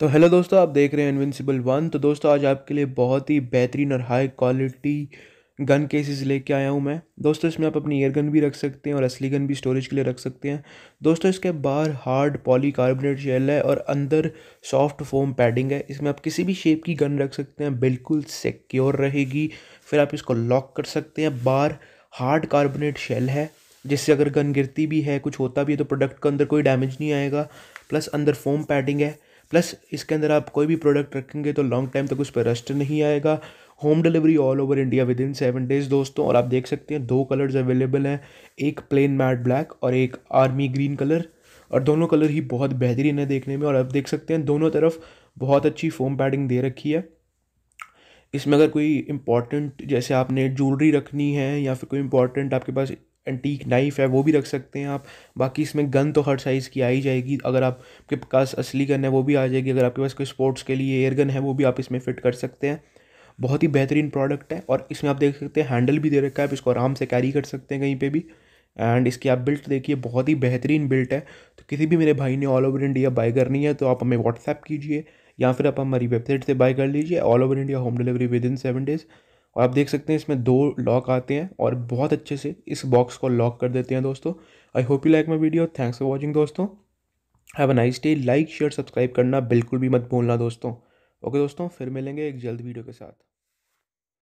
तो हेलो दोस्तों आप देख रहे हैं इनविंसिबल वन तो दोस्तों आज आपके लिए बहुत ही बेहतरीन और हाई क्वालिटी गन केसेस लेके आया हूँ मैं दोस्तों इसमें आप अपनी एयर गन भी रख सकते हैं और असली गन भी स्टोरेज के लिए रख सकते हैं दोस्तों इसके बाहर हार्ड पॉलीकार्बोनेट शेल है और अंदर सॉफ्ट फोम पैडिंग है इसमें आप किसी भी शेप की गन रख सकते हैं बिल्कुल सिक्योर रहेगी फिर आप इसको लॉक कर सकते हैं बाहर हार्ड कार्बोनेट शेल है जिससे अगर गन गिरती भी है कुछ होता भी है तो प्रोडक्ट के अंदर कोई डैमेज नहीं आएगा प्लस अंदर फोम पैडिंग है प्लस इसके अंदर आप कोई भी प्रोडक्ट रखेंगे तो लॉन्ग टाइम तक उस पर रस्ट नहीं आएगा home delivery all over India within seven days दोस्तों और आप देख सकते हैं दो कलर्स अवेलेबल हैं एक प्लेन मैट ब्लैक और एक आर्मी ग्रीन कलर और दोनों कलर ही बहुत बेहतरीन है देखने में और आप देख सकते हैं दोनों तरफ बहुत अच्छी फोम पैडिंग दे रखी है इसमें अगर कोई इम्पॉर्टेंट जैसे आपने ज्वेलरी रखनी है या फिर कोई इम्पॉर्टेंट आपके पास एंटीक नाइफ़ है वो भी रख सकते हैं आप बाकी इसमें गन तो हर साइज़ की आ ही जाएगी अगर आपके पास असली गन है वो भी आ जाएगी अगर आपके पास कोई स्पोर्ट्स के लिए एयर गन है वो भी आप इसमें फ़िट कर सकते हैं बहुत ही बेहतरीन प्रोडक्ट है और इसमें आप देख सकते हैं हैंडल भी दे रखा है आप इसको आराम से कैरी कर सकते हैं कहीं पर भी एंड इसकी आप बिल्ट देखिए बहुत ही बेहतरीन बिल्ट है तो किसी भी मेरे भाई ने ऑल ओवर इंडिया बाय करनी है तो आप हमें व्हाट्सएप कीजिए या फिर आप हमारी वेबसाइट से बाय कर लीजिए all over India home delivery within seven days और आप देख सकते हैं इसमें दो लॉक आते हैं और बहुत अच्छे से इस बॉक्स को लॉक कर देते हैं दोस्तों I hope you like my video thanks for watching दोस्तों have a nice day like share subscribe करना बिल्कुल भी मत भूलना दोस्तों ओके दोस्तों फिर मिलेंगे एक जल्द वीडियो के साथ